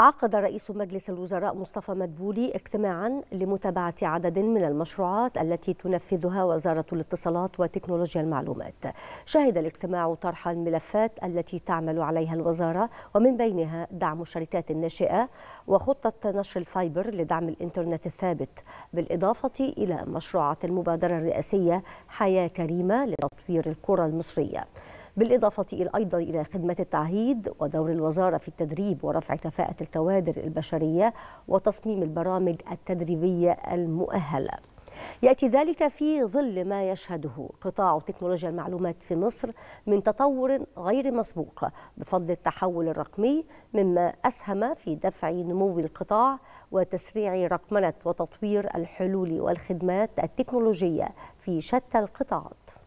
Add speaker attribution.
Speaker 1: عقد رئيس مجلس الوزراء مصطفى مدبولي اجتماعا لمتابعة عدد من المشروعات التي تنفذها وزارة الاتصالات وتكنولوجيا المعلومات شهد الاجتماع طرح الملفات التي تعمل عليها الوزارة ومن بينها دعم الشركات الناشئة وخطة نشر الفايبر لدعم الإنترنت الثابت بالإضافة إلى مشروعات المبادرة الرئاسية حياة كريمة لتطوير الكرة المصرية بالإضافة أيضا إلى خدمة التعهيد ودور الوزارة في التدريب ورفع كفاءة الكوادر البشرية وتصميم البرامج التدريبية المؤهلة يأتي ذلك في ظل ما يشهده قطاع تكنولوجيا المعلومات في مصر من تطور غير مسبوق بفضل التحول الرقمي مما أسهم في دفع نمو القطاع وتسريع رقمنة وتطوير الحلول والخدمات التكنولوجية في شتى القطاعات